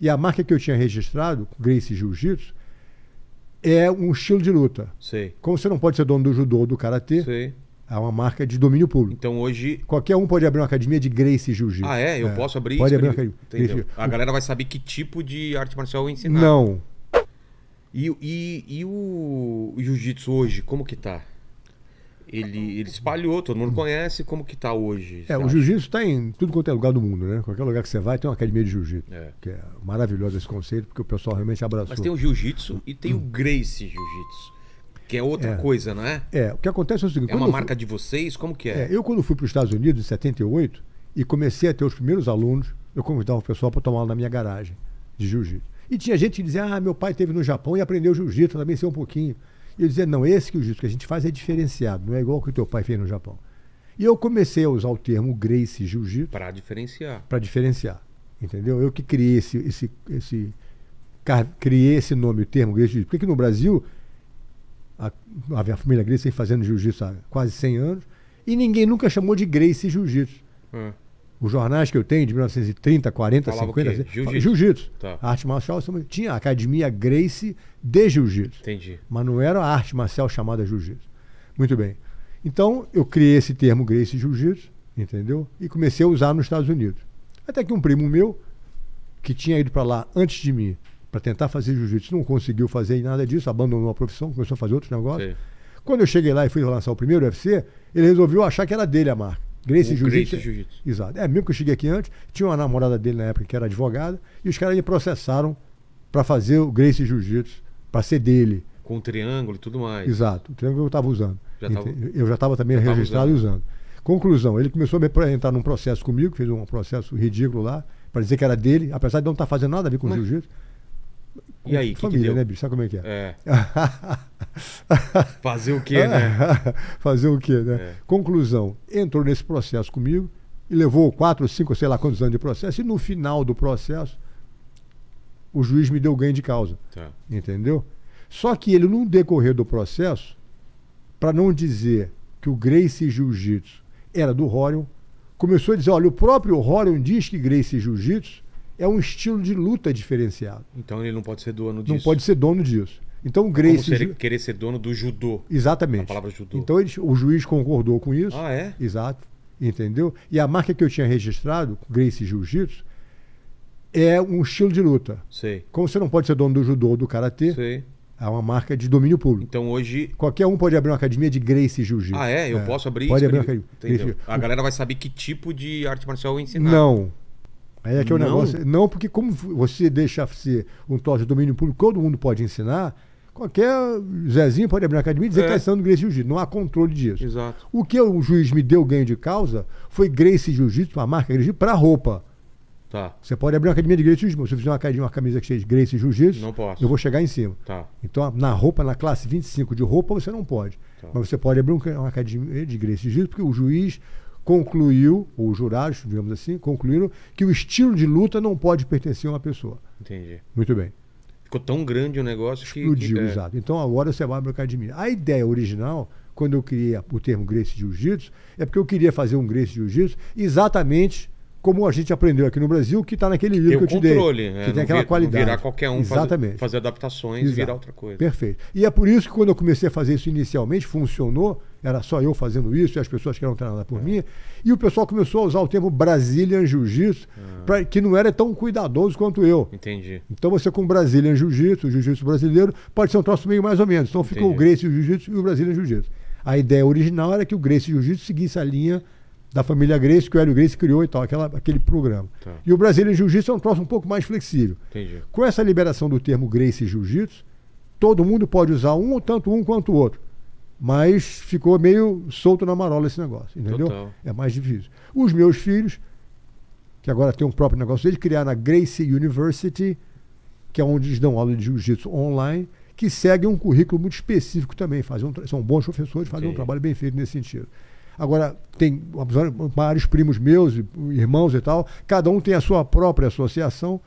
E a marca que eu tinha registrado, Grace Jiu-Jitsu, é um estilo de luta. Sei. Como você não pode ser dono do judô ou do karatê, Sei. é uma marca de domínio público. Então hoje. Qualquer um pode abrir uma academia de Grace Jiu-Jitsu. Ah, é? Eu é. posso abrir Pode abrir uma academia. A galera vai saber que tipo de arte marcial eu é ensinar. Não. E, e, e o, o jiu-jitsu hoje, como que tá? Ele, ele espalhou, todo mundo conhece. Como que tá hoje? É, o jiu-jitsu está em tudo quanto é lugar do mundo, né? Qualquer lugar que você vai tem uma academia de jiu-jitsu. É. Que é maravilhoso esse conceito, porque o pessoal realmente abraçou. Mas tem o jiu-jitsu e tem o hum. Grace Jiu-Jitsu. Que é outra é. coisa, não é? É, o que acontece é o seguinte... É uma marca fui... de vocês? Como que é? é? Eu, quando fui para os Estados Unidos, em 78, e comecei a ter os primeiros alunos, eu convidava o pessoal para tomar aula na minha garagem de jiu-jitsu. E tinha gente que dizia, ah, meu pai esteve no Japão e aprendeu jiu-jitsu, também sei um pouquinho. E eu dizia, não, esse que é o justo que a gente faz é diferenciado, não é igual o que o teu pai fez no Japão. E eu comecei a usar o termo Grace Jiu-Jitsu. Para diferenciar. Para diferenciar. Entendeu? Eu que criei esse, esse, esse, criei esse nome, o termo Grace Jiu-Jitsu. Porque aqui no Brasil, a, a família é Grace vem fazendo Jiu-Jitsu há quase 100 anos, e ninguém nunca chamou de Grace Jiu-Jitsu. Ah os jornais que eu tenho de 1930, 40, Falava 50. Jiu-jitsu. Jiu tá. Arte marcial. Tinha a academia Grace de jiu-jitsu. Entendi. Mas não era a arte marcial chamada jiu-jitsu. Muito bem. Então, eu criei esse termo Grace Jiu-jitsu, entendeu? E comecei a usar nos Estados Unidos. Até que um primo meu, que tinha ido para lá antes de mim, para tentar fazer jiu-jitsu, não conseguiu fazer nada disso, abandonou a profissão, começou a fazer outros negócios. Sim. Quando eu cheguei lá e fui lançar o primeiro UFC, ele resolveu achar que era dele a marca. Grace Jiu-Jitsu. Jiu Exato. É, mesmo que eu cheguei aqui antes, tinha uma namorada dele na época que era advogada, e os caras me processaram para fazer o Grace Jiu-Jitsu, para ser dele. Com o triângulo e tudo mais. Exato, o triângulo eu estava usando. Já tava... Eu já estava também já registrado usando. e usando. Conclusão, ele começou a entrar num processo comigo, fez um processo ridículo lá, para dizer que era dele, apesar de não estar tá fazendo nada a ver com Mas... jiu-jitsu. E aí, que Família, né, bicho? Sabe como é que é? é. Fazer o quê, né? Fazer o quê, né? É. Conclusão, entrou nesse processo comigo e levou quatro, cinco, sei lá quantos anos de processo, e no final do processo, o juiz me deu ganho de causa. Tá. Entendeu? Só que ele, no decorrer do processo, para não dizer que o Grace Jiu-Jitsu era do Rorion, começou a dizer: olha, o próprio Rorion diz que Grace Jiu-Jitsu é um estilo de luta diferenciado. Então ele não pode ser dono disso. Não pode ser dono disso. Então o Grace. Como se ele querer ser dono do judô. Exatamente. A palavra judô. Então ele, o juiz concordou com isso. Ah, é? Exato. Entendeu? E a marca que eu tinha registrado, Grace Jiu-Jitsu, é um estilo de luta. Sei. Como você não pode ser dono do judô ou do karatê. Sei. É uma marca de domínio público. Então hoje. Qualquer um pode abrir uma academia de Grace Jiu-Jitsu. Ah, é? Eu é. posso abrir Pode abrir uma academia. A galera vai saber que tipo de arte marcial eu é ensinar. Não. Aí é que é o negócio. Não, porque como você deixa ser um troço de domínio público, todo mundo pode ensinar. Qualquer Zezinho pode abrir uma academia e dizer é. que está ensinando Grace Jiu-Jitsu. Não há controle disso. Exato. O que o juiz me deu ganho de causa foi Grace Jiu-Jitsu, uma marca Jiu-Jitsu, para roupa. Tá. Você pode abrir uma academia de Grace Jiu-Jitsu. Se você fizer uma academia, uma camisa que cheia de Gracie Jiu-Jitsu, não posso. eu vou chegar em cima. Tá. Então, na roupa, na classe 25 de roupa, você não pode. Tá. Mas você pode abrir uma academia de Grace Jiu-Jitsu, porque o juiz concluiu, ou jurados, digamos assim, concluíram que o estilo de luta não pode pertencer a uma pessoa. Entendi. Muito bem. Ficou tão grande o negócio Explodiu, que. Explodiu, é. exato. Então agora você vai para a academia. A ideia original, quando eu criei o termo Gracie Jiu-Jitsu, é porque eu queria fazer um Gracie Jiu-Jitsu exatamente como a gente aprendeu aqui no Brasil, que está naquele livro tem que eu te dei. controle, né? Que é, tem aquela vir, qualidade. Virar qualquer um, Exatamente. Fazer, fazer adaptações Exato. virar outra coisa. Perfeito. E é por isso que quando eu comecei a fazer isso inicialmente, funcionou era só eu fazendo isso e as pessoas que eram treinadas por é. mim. E o pessoal começou a usar o termo Brazilian Jiu-Jitsu, ah. que não era tão cuidadoso quanto eu. Entendi. Então você com Brazilian Jiu-Jitsu, Jiu-Jitsu brasileiro, pode ser um troço meio mais ou menos. Então Entendi. ficou o Gracie Jiu-Jitsu e o Brazilian Jiu-Jitsu. A ideia original era que o Gracie Jiu-Jitsu seguisse a linha da família Grace, que o Hélio Grace criou e tal, aquela, aquele programa. Tá. E o Brazilian Jiu-Jitsu é um troço um pouco mais flexível. Entendi. Com essa liberação do termo e Jiu-Jitsu, todo mundo pode usar um, tanto um quanto o outro. Mas ficou meio solto na marola esse negócio, entendeu? Total. É mais difícil. Os meus filhos, que agora têm um próprio negócio, eles criaram a Gracie University, que é onde eles dão aula de jiu-jitsu online, que segue um currículo muito específico também. Fazem um são bons professores, fazem Sim. um trabalho bem feito nesse sentido. Agora, tem vários primos meus, irmãos e tal, cada um tem a sua própria associação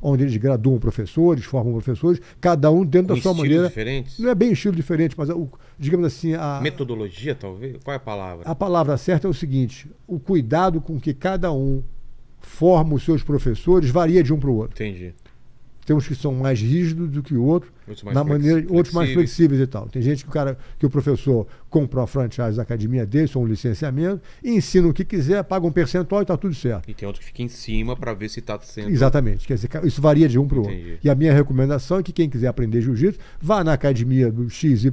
onde eles graduam professores, formam professores, cada um dentro Com da sua maneira. Diferentes? Não é bem estilo diferente, mas é o, digamos assim a metodologia talvez. Qual é a palavra? A palavra certa é o seguinte: o cuidado com que cada um forma os seus professores varia de um para o outro. Entendi. Tem uns que são mais rígidos do que outros, outros mais na maneira, flexíveis. outros mais flexíveis e tal. Tem gente que o cara, que o professor compra a franchise da academia dele, são um licenciamento, ensina o que quiser, paga um percentual e está tudo certo. E tem outro que fica em cima para ver se está sendo. Exatamente. Quer dizer, isso varia de um para o outro. E a minha recomendação é que quem quiser aprender jiu-jitsu, vá na academia do XYZ,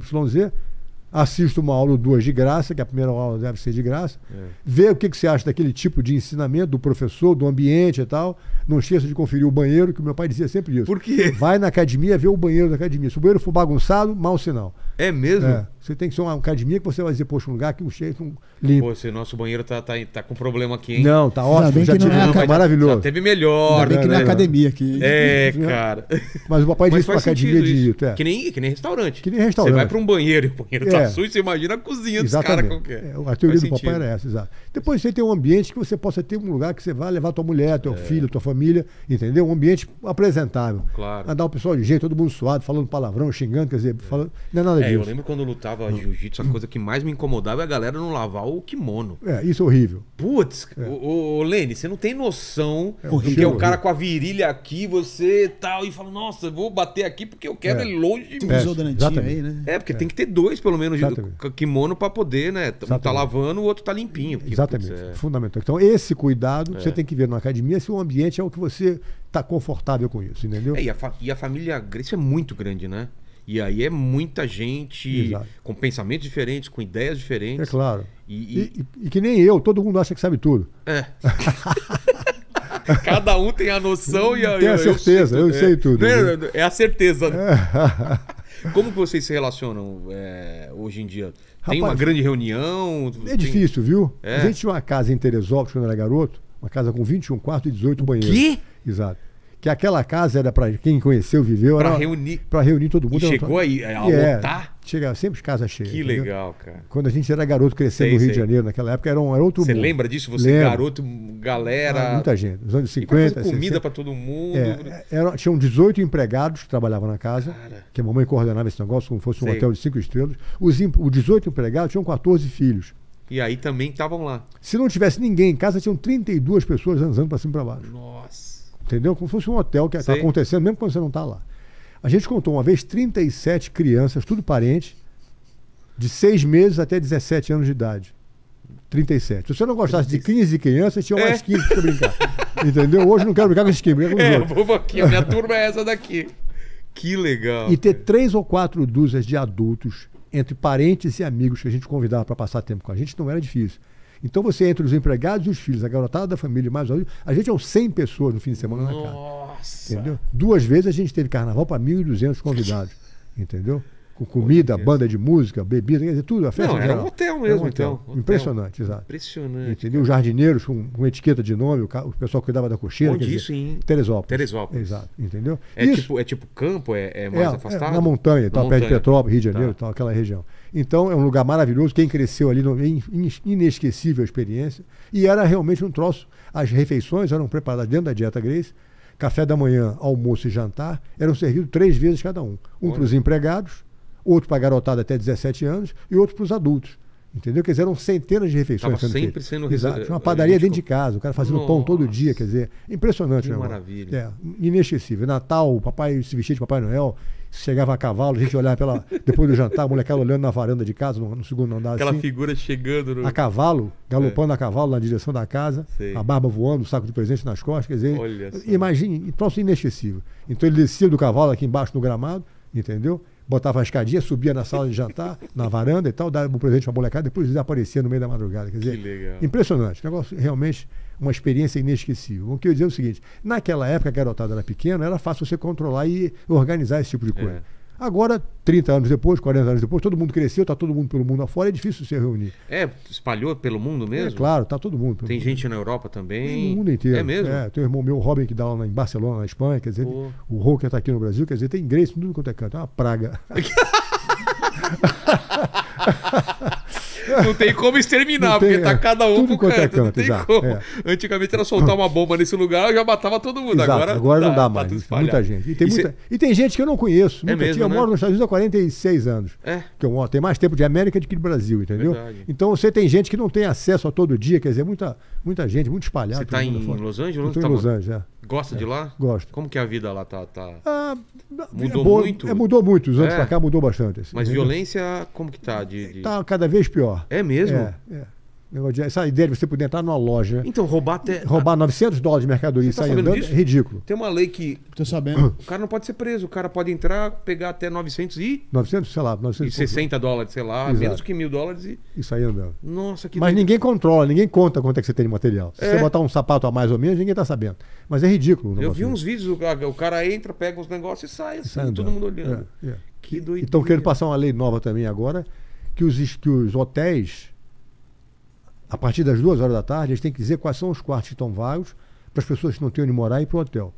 assista uma aula ou duas de graça, que a primeira aula deve ser de graça, é. vê o que, que você acha daquele tipo de ensinamento, do professor, do ambiente e tal. Não esqueça de conferir o banheiro, que meu pai dizia sempre isso. Por quê? Vai na academia ver o banheiro da academia. Se o banheiro for bagunçado, mau sinal. É mesmo? É. Você tem que ser uma academia que você vai dizer, poxa, um lugar que o cheiro é um limpo. Pô, esse nosso banheiro tá, tá, tá com problema aqui, hein? Não, tá ótimo. É Ainda já tive, não, tá maravilhoso. Já teve melhor. Ainda bem que é né, na academia aqui. É, cara. Mas o papai disse pra academia de dito, é. Que nem, que nem restaurante. Que nem restaurante. Você vai pra um banheiro e o banheiro tá sujo, você imagina a cozinha Exatamente. dos caras qualquer. a teoria faz do sentido. papai era essa, exato. Depois você tem um ambiente que você possa ter um lugar que você vai levar tua mulher, teu filho, tua família, entendeu? Um ambiente apresentável. Claro. Andar o pessoal de jeito, todo mundo suado, falando palavrão, xingando, quer dizer, falando, não é nada disso. É, eu lembro quando eu lutava jiu-jitsu, a hum. coisa que mais me incomodava é a galera não lavar o kimono. É, isso é horrível. Putz, é. ô, ô Lene, você não tem noção é, horrível, que é o cara horrível. com a virilha aqui, você tal, e fala, nossa, vou bater aqui porque eu quero é. ele longe de mim. É, É, porque é. tem que ter dois, pelo menos, Exatamente. de kimono pra poder, né? Um tá lavando, o outro tá limpinho. Porque, Exatamente, putz, é. fundamental. Então, esse cuidado é. você tem que ver na academia se o ambiente é o que você tá confortável com isso, entendeu? e, a e a família Grace é muito grande, né? E aí é muita gente Exato. com pensamentos diferentes, com ideias diferentes. É claro. E, e... E, e, que nem eu, todo mundo acha que sabe tudo. É. Cada um tem a noção e a. Tem a certeza, eu sei, tudo. Eu sei tudo. É, é, a certeza. É. Como que vocês se relacionam é, hoje em dia? Tem uma grande reunião? É tem... difícil, viu? É? A gente tinha uma casa em Teresópolis quando era garoto, uma casa com 21 quartos e 18 banheiros. Que? Exato que aquela casa era para quem conheceu, viveu, pra era reunir, para reunir todo mundo. E chegou aí é, a, a é, sempre casa cheia. Que entendeu? legal, cara. Quando a gente era garoto crescendo sei, no Rio sei. de Janeiro, naquela época era, um, era outro Você mundo. lembra disso? Você garoto, galera. Ah, muita gente, nos anos 50. E comida para todo mundo. É, era, tinham 18 empregados que trabalhavam na casa, cara. que a mamãe coordenava esse negócio como fosse um sei. hotel de cinco estrelas. Os, os 18 empregados tinham 14 filhos. E aí também estavam lá. Se não tivesse ninguém em casa, tinham 32 pessoas andando para cima e para baixo. Nossa. Entendeu? Como se fosse um hotel que está acontecendo, mesmo quando você não está lá. A gente contou uma vez 37 crianças, tudo parente, de 6 meses até 17 anos de idade. 37. Se você não gostasse de 15 crianças, tinha mais é. 15 para brincar. Entendeu? Hoje não quero brincar com esses 15. Com é, vou aqui, minha turma é essa daqui. Que legal. E ter cara. três ou quatro dúzias de adultos, entre parentes e amigos que a gente convidava para passar tempo com a gente, não era difícil. Então você entra os empregados e os filhos, a garotada da família, mais ou a gente é um 100 pessoas no fim de semana né, Nossa. na casa. Entendeu? Duas vezes a gente teve carnaval para 1.200 convidados, entendeu? com comida, banda de música, bebida, quer dizer, tudo, a festa. Não, era um hotel mesmo, um hotel. então. Impressionante, hotel. exato. Impressionante. Entendeu? Os jardineiros com, com, etiqueta de nome, o, o pessoal cuidava da cocheira. Onde isso em Teresópolis. Teresópolis. Exato, entendeu? É, isso, tipo, é tipo campo, é, é mais é, afastado? É na montanha, na tal, montanha. perto de Petrópolis, Rio de tá. Janeiro, tá. tal, aquela região. Então é um lugar maravilhoso, quem cresceu ali, inesquecível a experiência. E era realmente um troço. As refeições eram preparadas dentro da dieta Grace café da manhã, almoço e jantar eram servidos três vezes cada um. Um para os empregados outro para a garotada até 17 anos e outro para os adultos. Entendeu? Quer dizer, eram centenas de refeições Tava sempre feitas. sendo Exato. Tinha uma padaria dentro de casa, o cara fazendo Nossa. pão todo dia, quer dizer, impressionante. Que maravilha. É, inexcessível. Natal, o papai se vestia de Papai Noel, chegava a cavalo, a gente olhava pela, depois do jantar, a molecada olhando na varanda de casa, no, no segundo andar. Aquela assim, figura chegando no... a cavalo, galopando é. a cavalo na direção da casa, Sei. a barba voando, o saco de presente nas costas, quer dizer, Olha imagine, troço inexcessível. Então ele descia do cavalo aqui embaixo no gramado, entendeu? botava a escadinha, subia na sala de jantar, na varanda e tal, dava um presente para a molecada, depois desaparecia no meio da madrugada. Quer dizer, que legal. impressionante. Negócio realmente uma experiência inesquecível. O que eu ia dizer é o seguinte: naquela época, a garotada era pequena, era fácil você controlar e organizar esse tipo de coisa. É. Agora, 30 anos depois, 40 anos depois, todo mundo cresceu, está todo mundo pelo mundo afora, é difícil se reunir. É, espalhou pelo mundo é, mesmo? É, claro, está todo mundo. Tem mundo. gente na Europa também? No mundo inteiro. É mesmo? É, tem um irmão meu, Robin, que dá aula em Barcelona, na Espanha, quer dizer, Pô. o Roker está aqui no Brasil, quer dizer, tem inglês, tudo quanto é canto, é uma praga. não tem como exterminar, porque está é, cada um pro canto. É canto. Não tem já, como. É. Antigamente era soltar uma bomba nesse lugar, e já matava todo mundo. Exato, agora, agora não dá tá mais. Tá muita gente. E tem, e, muita, e tem gente que eu não conheço. É nunca mesmo, tinha. Né? Eu moro né? nos Estados Unidos há 46 anos. É. Que eu moro. Tem mais tempo de América do que de Brasil, entendeu? Verdade. Então você tem gente que não tem acesso a todo dia, quer dizer, muita, muita gente, muito espalhada. Você tá em fora. Los Angeles? Eu tá em Los Angeles, é. Gosta é, de lá? Gosto. Como que a vida lá tá? tá... Ah, é mudou é boa, muito? É, mudou muito. Os anos é. pra cá mudou bastante. Assim, Mas entendeu? violência, como que tá? De, de... Tá cada vez pior. É, é mesmo? É, é. Essa ideia de você poder entrar numa loja. Então, roubar até. Roubar 900 dólares de mercadoria e tá sair andando disso? é ridículo. Tem uma lei que. Tô sabendo. O cara não pode ser preso. O cara pode entrar, pegar até 900 e. 900, sei lá. 900 e 60 dólares, sei lá. Exato. Menos que mil dólares e. E sair andando. Nossa, que. Mas doido. ninguém controla, ninguém conta quanto é que você tem de material. Se é. você botar um sapato a mais ou menos, ninguém tá sabendo. Mas é ridículo. Eu vi uns vídeos, o cara entra, pega os negócios e sai, assim, e sai assim, todo mundo olhando. É, é. Que doideira. Então, querendo passar uma lei nova também agora que os, que os hotéis, a partir das duas horas da tarde, eles têm que dizer quais são os quartos que estão vagos para as pessoas que não têm onde morar e para o hotel.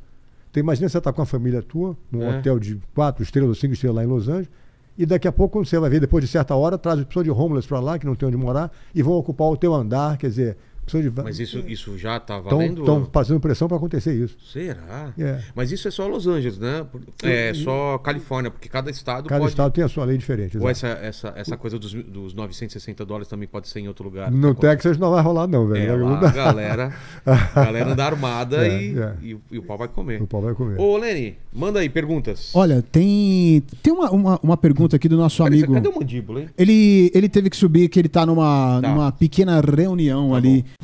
Então imagina você estar tá com a família tua, num é. hotel de quatro estrelas ou cinco estrelas lá em Los Angeles, e daqui a pouco, quando você vai ver, depois de certa hora, traz o pessoal de homeless para lá, que não tem onde morar, e vão ocupar o teu andar, quer dizer, de vários. Mas isso, isso já está valendo? Estão fazendo pressão para acontecer isso. Será? É. Mas isso é só Los Angeles, né? É só Califórnia, porque cada estado Cada pode... estado tem a sua lei diferente. Ou essa, essa, essa coisa dos, dos 960 dólares também pode ser em outro lugar. No tá Texas não vai rolar não, velho. É, lá, a galera, galera anda armada é, e, é. E, e, o pau vai comer. O pau vai comer. Ô, Leni, manda aí perguntas. Olha, tem, tem uma, uma, uma pergunta aqui do nosso amigo. Cadê é o mandíbula, hein? Ele, ele teve que subir que ele tá numa, tá. numa pequena reunião tá ali. Bom.